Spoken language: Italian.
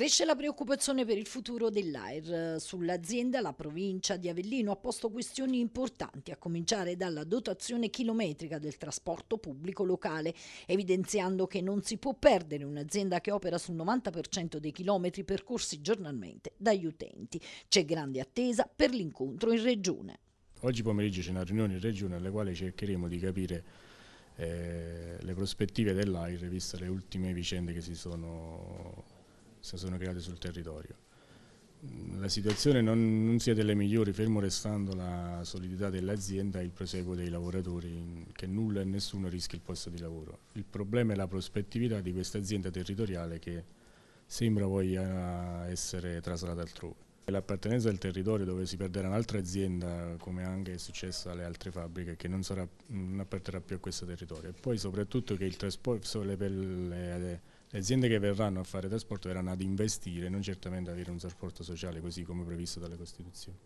Cresce la preoccupazione per il futuro dell'AIR. Sull'azienda la provincia di Avellino ha posto questioni importanti, a cominciare dalla dotazione chilometrica del trasporto pubblico locale, evidenziando che non si può perdere un'azienda che opera sul 90% dei chilometri percorsi giornalmente dagli utenti. C'è grande attesa per l'incontro in regione. Oggi pomeriggio c'è una riunione in regione alla quale cercheremo di capire eh, le prospettive dell'AIR, viste le ultime vicende che si sono si sono create sul territorio. Mm, la situazione non, non sia delle migliori, fermo restando la solidità dell'azienda e il proseguo dei lavoratori, mm, che nulla e nessuno rischia il posto di lavoro. Il problema è la prospettività di questa azienda territoriale che sembra voglia essere traslata altrove. L'appartenenza al territorio dove si perderà un'altra azienda, come anche è successo alle altre fabbriche, che non, sarà, mm, non apparterrà più a questo territorio. E poi soprattutto che il trasporto, le, le, le aziende che verranno a fare trasporto verranno ad investire, non certamente ad avere un trasporto sociale così come previsto dalla Costituzione.